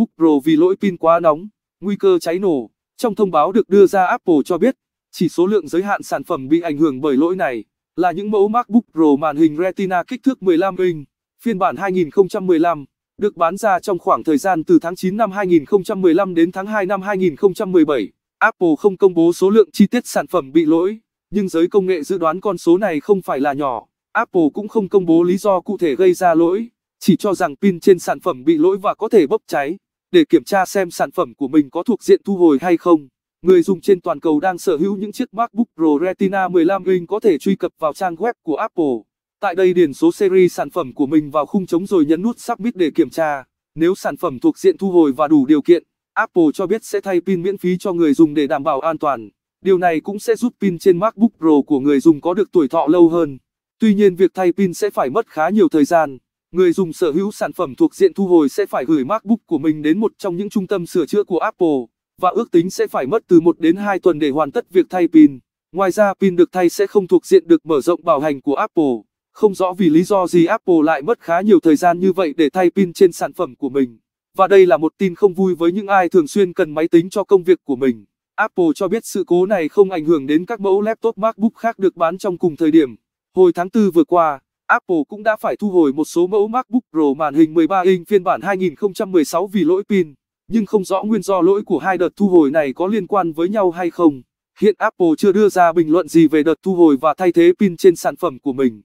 MacBook Pro vì lỗi pin quá nóng, nguy cơ cháy nổ. Trong thông báo được đưa ra Apple cho biết, chỉ số lượng giới hạn sản phẩm bị ảnh hưởng bởi lỗi này là những mẫu MacBook Pro màn hình Retina kích thước 15 inch, phiên bản 2015, được bán ra trong khoảng thời gian từ tháng 9 năm 2015 đến tháng 2 năm 2017. Apple không công bố số lượng chi tiết sản phẩm bị lỗi, nhưng giới công nghệ dự đoán con số này không phải là nhỏ. Apple cũng không công bố lý do cụ thể gây ra lỗi, chỉ cho rằng pin trên sản phẩm bị lỗi và có thể bốc cháy để kiểm tra xem sản phẩm của mình có thuộc diện thu hồi hay không. Người dùng trên toàn cầu đang sở hữu những chiếc MacBook Pro Retina 15 inch có thể truy cập vào trang web của Apple. Tại đây điền số series sản phẩm của mình vào khung trống rồi nhấn nút Submit để kiểm tra. Nếu sản phẩm thuộc diện thu hồi và đủ điều kiện, Apple cho biết sẽ thay pin miễn phí cho người dùng để đảm bảo an toàn. Điều này cũng sẽ giúp pin trên MacBook Pro của người dùng có được tuổi thọ lâu hơn. Tuy nhiên việc thay pin sẽ phải mất khá nhiều thời gian người dùng sở hữu sản phẩm thuộc diện thu hồi sẽ phải gửi MacBook của mình đến một trong những trung tâm sửa chữa của Apple, và ước tính sẽ phải mất từ 1 đến 2 tuần để hoàn tất việc thay pin. Ngoài ra pin được thay sẽ không thuộc diện được mở rộng bảo hành của Apple. Không rõ vì lý do gì Apple lại mất khá nhiều thời gian như vậy để thay pin trên sản phẩm của mình. Và đây là một tin không vui với những ai thường xuyên cần máy tính cho công việc của mình. Apple cho biết sự cố này không ảnh hưởng đến các mẫu laptop MacBook khác được bán trong cùng thời điểm. Hồi tháng 4 vừa qua, Apple cũng đã phải thu hồi một số mẫu MacBook Pro màn hình 13 inch phiên bản 2016 vì lỗi pin, nhưng không rõ nguyên do lỗi của hai đợt thu hồi này có liên quan với nhau hay không. Hiện Apple chưa đưa ra bình luận gì về đợt thu hồi và thay thế pin trên sản phẩm của mình.